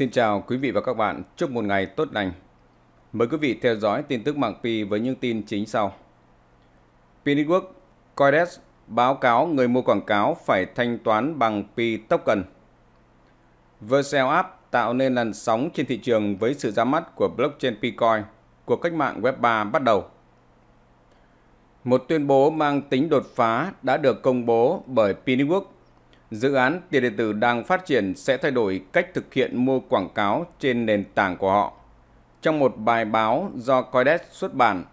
Xin chào quý vị và các bạn, chúc một ngày tốt lành. Mời quý vị theo dõi tin tức mạng Pi với những tin chính sau. Pi Network, Coindex báo cáo người mua quảng cáo phải thanh toán bằng Pi Token. Vercel App tạo nên làn sóng trên thị trường với sự ra mắt của blockchain pi coin cuộc cách mạng Web 3 bắt đầu. Một tuyên bố mang tính đột phá đã được công bố bởi Pi Network dự án tiền điện tử đang phát triển sẽ thay đổi cách thực hiện mua quảng cáo trên nền tảng của họ. Trong một bài báo do Coindesk xuất bản,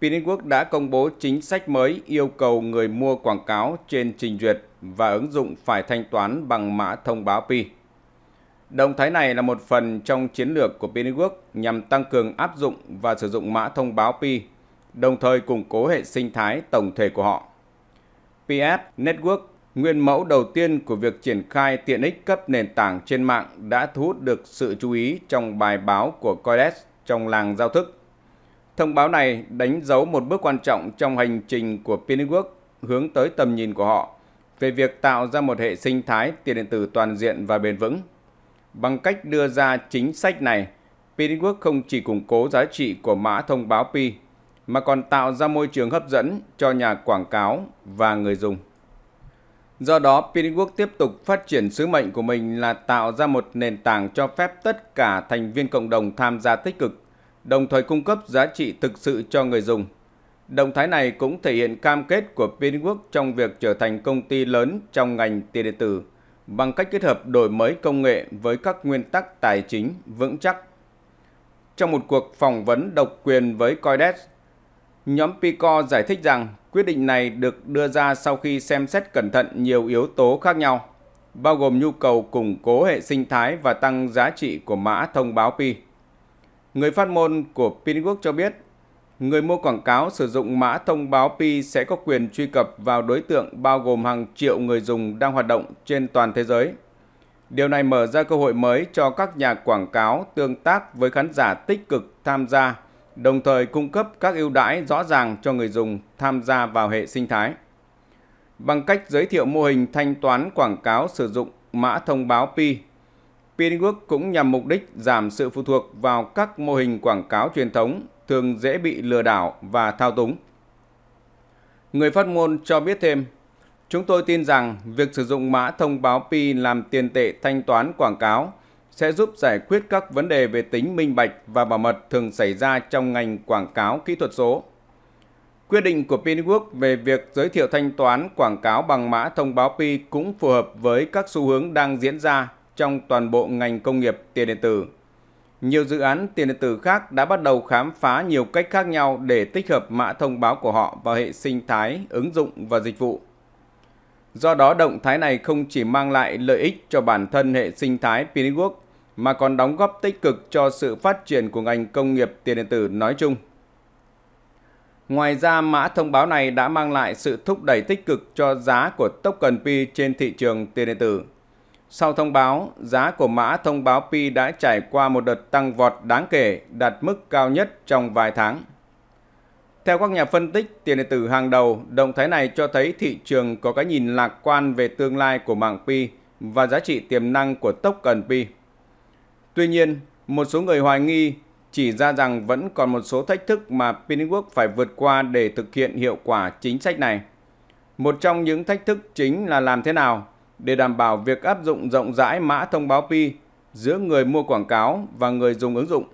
Pinwork đã công bố chính sách mới yêu cầu người mua quảng cáo trên trình duyệt và ứng dụng phải thanh toán bằng mã thông báo Pi. Động thái này là một phần trong chiến lược của Pinwork nhằm tăng cường áp dụng và sử dụng mã thông báo Pi, đồng thời củng cố hệ sinh thái tổng thể của họ. PS Network nguyên mẫu đầu tiên của việc triển khai tiện ích cấp nền tảng trên mạng đã thu hút được sự chú ý trong bài báo của Coides trong làng giao thức. Thông báo này đánh dấu một bước quan trọng trong hành trình của Pinewood hướng tới tầm nhìn của họ về việc tạo ra một hệ sinh thái tiền điện tử toàn diện và bền vững. Bằng cách đưa ra chính sách này, Pinewood không chỉ củng cố giá trị của mã thông báo Pi mà còn tạo ra môi trường hấp dẫn cho nhà quảng cáo và người dùng. Do đó, Pinwork tiếp tục phát triển sứ mệnh của mình là tạo ra một nền tảng cho phép tất cả thành viên cộng đồng tham gia tích cực, đồng thời cung cấp giá trị thực sự cho người dùng. Động thái này cũng thể hiện cam kết của Pinwork trong việc trở thành công ty lớn trong ngành tiền điện tử bằng cách kết hợp đổi mới công nghệ với các nguyên tắc tài chính vững chắc. Trong một cuộc phỏng vấn độc quyền với Coindesk, Nhóm Pico giải thích rằng quyết định này được đưa ra sau khi xem xét cẩn thận nhiều yếu tố khác nhau, bao gồm nhu cầu củng cố hệ sinh thái và tăng giá trị của mã thông báo Pi. Người phát ngôn của Pinwork cho biết, người mua quảng cáo sử dụng mã thông báo Pi sẽ có quyền truy cập vào đối tượng bao gồm hàng triệu người dùng đang hoạt động trên toàn thế giới. Điều này mở ra cơ hội mới cho các nhà quảng cáo tương tác với khán giả tích cực tham gia đồng thời cung cấp các ưu đãi rõ ràng cho người dùng tham gia vào hệ sinh thái. Bằng cách giới thiệu mô hình thanh toán quảng cáo sử dụng mã thông báo Pi, Pinwork cũng nhằm mục đích giảm sự phụ thuộc vào các mô hình quảng cáo truyền thống thường dễ bị lừa đảo và thao túng. Người phát ngôn cho biết thêm, chúng tôi tin rằng việc sử dụng mã thông báo Pi làm tiền tệ thanh toán quảng cáo – sẽ giúp giải quyết các vấn đề về tính minh bạch và bảo mật thường xảy ra trong ngành quảng cáo kỹ thuật số. Quyết định của Pinwork về việc giới thiệu thanh toán quảng cáo bằng mã thông báo Pi cũng phù hợp với các xu hướng đang diễn ra trong toàn bộ ngành công nghiệp tiền điện tử. Nhiều dự án tiền điện tử khác đã bắt đầu khám phá nhiều cách khác nhau để tích hợp mã thông báo của họ vào hệ sinh thái, ứng dụng và dịch vụ. Do đó, động thái này không chỉ mang lại lợi ích cho bản thân hệ sinh thái Pinwork mà còn đóng góp tích cực cho sự phát triển của ngành công nghiệp tiền điện tử nói chung. Ngoài ra, mã thông báo này đã mang lại sự thúc đẩy tích cực cho giá của token Pi trên thị trường tiền điện tử. Sau thông báo, giá của mã thông báo Pi đã trải qua một đợt tăng vọt đáng kể, đạt mức cao nhất trong vài tháng. Theo các nhà phân tích tiền điện tử hàng đầu, động thái này cho thấy thị trường có cái nhìn lạc quan về tương lai của mạng Pi và giá trị tiềm năng của token Pi. Tuy nhiên, một số người hoài nghi chỉ ra rằng vẫn còn một số thách thức mà Pi Network phải vượt qua để thực hiện hiệu quả chính sách này. Một trong những thách thức chính là làm thế nào để đảm bảo việc áp dụng rộng rãi mã thông báo Pi giữa người mua quảng cáo và người dùng ứng dụng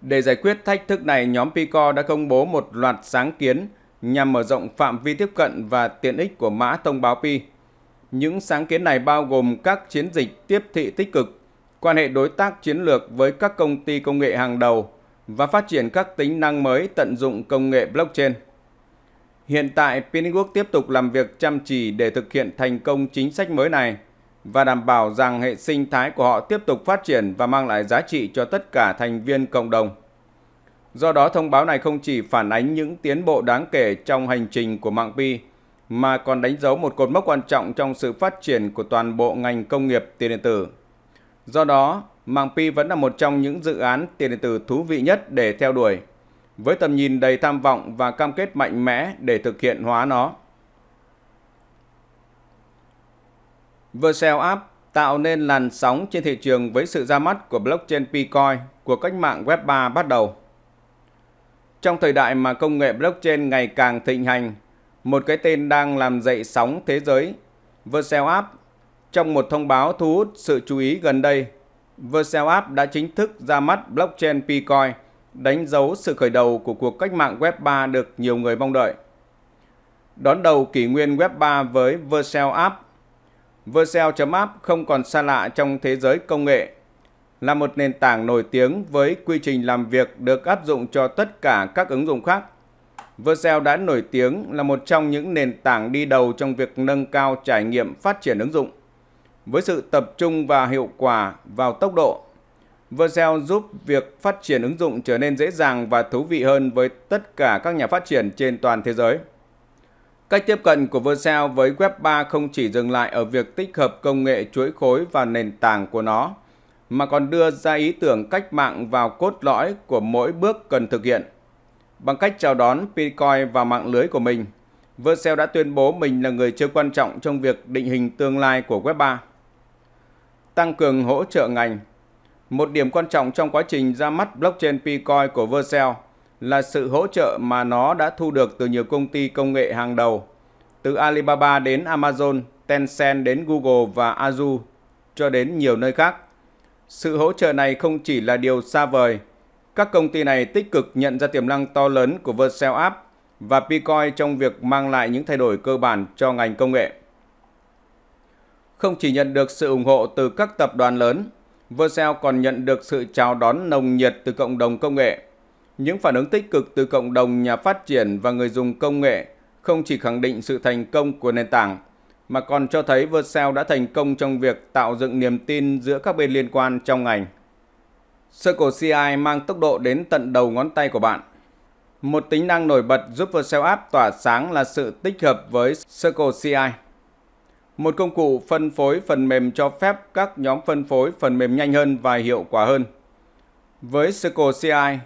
để giải quyết thách thức này, nhóm Pico đã công bố một loạt sáng kiến nhằm mở rộng phạm vi tiếp cận và tiện ích của mã thông báo Pi. Những sáng kiến này bao gồm các chiến dịch tiếp thị tích cực, quan hệ đối tác chiến lược với các công ty công nghệ hàng đầu và phát triển các tính năng mới tận dụng công nghệ blockchain. Hiện tại, Pinwork tiếp tục làm việc chăm chỉ để thực hiện thành công chính sách mới này – và đảm bảo rằng hệ sinh thái của họ tiếp tục phát triển và mang lại giá trị cho tất cả thành viên cộng đồng. Do đó, thông báo này không chỉ phản ánh những tiến bộ đáng kể trong hành trình của mạng Pi, mà còn đánh dấu một cột mốc quan trọng trong sự phát triển của toàn bộ ngành công nghiệp tiền điện tử. Do đó, mạng Pi vẫn là một trong những dự án tiền điện tử thú vị nhất để theo đuổi, với tầm nhìn đầy tham vọng và cam kết mạnh mẽ để thực hiện hóa nó. Vercel App tạo nên làn sóng trên thị trường với sự ra mắt của blockchain Bitcoin của cách mạng Web 3 bắt đầu. Trong thời đại mà công nghệ blockchain ngày càng thịnh hành, một cái tên đang làm dậy sóng thế giới, Vercel App, trong một thông báo thu hút sự chú ý gần đây, Vercel App đã chính thức ra mắt blockchain Bitcoin, đánh dấu sự khởi đầu của cuộc cách mạng Web 3 được nhiều người mong đợi. Đón đầu kỷ nguyên Web 3 với Vercel App Vercel.app không còn xa lạ trong thế giới công nghệ. Là một nền tảng nổi tiếng với quy trình làm việc được áp dụng cho tất cả các ứng dụng khác. Vercel đã nổi tiếng là một trong những nền tảng đi đầu trong việc nâng cao trải nghiệm phát triển ứng dụng. Với sự tập trung và hiệu quả vào tốc độ, Vercel giúp việc phát triển ứng dụng trở nên dễ dàng và thú vị hơn với tất cả các nhà phát triển trên toàn thế giới. Cách tiếp cận của Vercel với Web3 không chỉ dừng lại ở việc tích hợp công nghệ chuỗi khối và nền tảng của nó, mà còn đưa ra ý tưởng cách mạng vào cốt lõi của mỗi bước cần thực hiện. Bằng cách chào đón Bitcoin vào mạng lưới của mình, Vercel đã tuyên bố mình là người chơi quan trọng trong việc định hình tương lai của Web3. Tăng cường hỗ trợ ngành Một điểm quan trọng trong quá trình ra mắt blockchain Bitcoin của Vercel – là sự hỗ trợ mà nó đã thu được từ nhiều công ty công nghệ hàng đầu, từ Alibaba đến Amazon, Tencent đến Google và Azure, cho đến nhiều nơi khác. Sự hỗ trợ này không chỉ là điều xa vời, các công ty này tích cực nhận ra tiềm năng to lớn của Vercel App và Picoin trong việc mang lại những thay đổi cơ bản cho ngành công nghệ. Không chỉ nhận được sự ủng hộ từ các tập đoàn lớn, Vercel còn nhận được sự chào đón nồng nhiệt từ cộng đồng công nghệ – những phản ứng tích cực từ cộng đồng nhà phát triển và người dùng công nghệ không chỉ khẳng định sự thành công của nền tảng, mà còn cho thấy Vercel đã thành công trong việc tạo dựng niềm tin giữa các bên liên quan trong ngành. Circle CI mang tốc độ đến tận đầu ngón tay của bạn. Một tính năng nổi bật giúp Vercel App tỏa sáng là sự tích hợp với Circle CI. Một công cụ phân phối phần mềm cho phép các nhóm phân phối phần mềm nhanh hơn và hiệu quả hơn. Với Circle CI,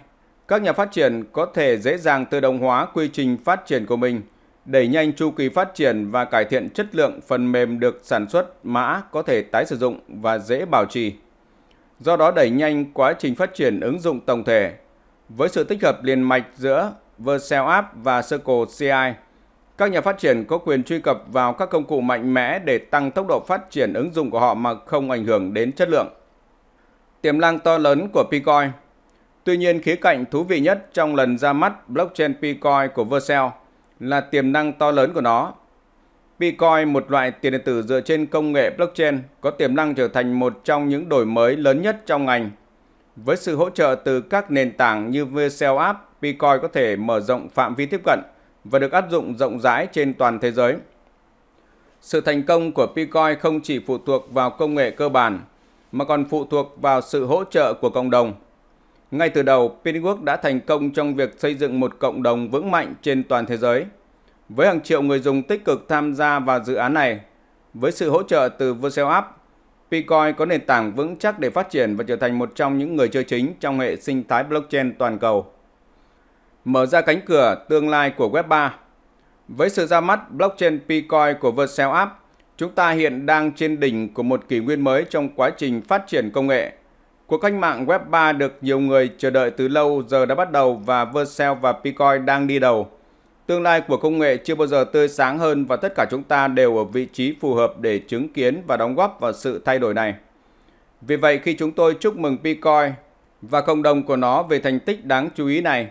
các nhà phát triển có thể dễ dàng tự động hóa quy trình phát triển của mình, đẩy nhanh chu kỳ phát triển và cải thiện chất lượng phần mềm được sản xuất mã có thể tái sử dụng và dễ bảo trì. Do đó đẩy nhanh quá trình phát triển ứng dụng tổng thể. Với sự tích hợp liền mạch giữa Vercel App và Circle CI, các nhà phát triển có quyền truy cập vào các công cụ mạnh mẽ để tăng tốc độ phát triển ứng dụng của họ mà không ảnh hưởng đến chất lượng. Tiềm năng to lớn của Picoin Tuy nhiên, khía cạnh thú vị nhất trong lần ra mắt blockchain Picoin của Vercel là tiềm năng to lớn của nó. Picoin, một loại tiền điện tử dựa trên công nghệ blockchain, có tiềm năng trở thành một trong những đổi mới lớn nhất trong ngành. Với sự hỗ trợ từ các nền tảng như Vercel App, Picoin có thể mở rộng phạm vi tiếp cận và được áp dụng rộng rãi trên toàn thế giới. Sự thành công của Picoin không chỉ phụ thuộc vào công nghệ cơ bản, mà còn phụ thuộc vào sự hỗ trợ của cộng đồng – ngay từ đầu, Pinwork đã thành công trong việc xây dựng một cộng đồng vững mạnh trên toàn thế giới. Với hàng triệu người dùng tích cực tham gia vào dự án này, với sự hỗ trợ từ Vercel App, Picoin có nền tảng vững chắc để phát triển và trở thành một trong những người chơi chính trong hệ sinh thái blockchain toàn cầu. Mở ra cánh cửa tương lai của Web3 Với sự ra mắt blockchain Picoin của Vercel App, chúng ta hiện đang trên đỉnh của một kỷ nguyên mới trong quá trình phát triển công nghệ – Cuộc cách mạng Web 3 được nhiều người chờ đợi từ lâu giờ đã bắt đầu và Vercel và Picoin đang đi đầu. Tương lai của công nghệ chưa bao giờ tươi sáng hơn và tất cả chúng ta đều ở vị trí phù hợp để chứng kiến và đóng góp vào sự thay đổi này. Vì vậy khi chúng tôi chúc mừng Picoin và cộng đồng của nó về thành tích đáng chú ý này,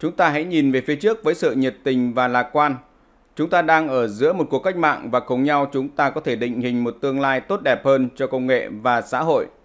chúng ta hãy nhìn về phía trước với sự nhiệt tình và lạc quan. Chúng ta đang ở giữa một cuộc cách mạng và cùng nhau chúng ta có thể định hình một tương lai tốt đẹp hơn cho công nghệ và xã hội.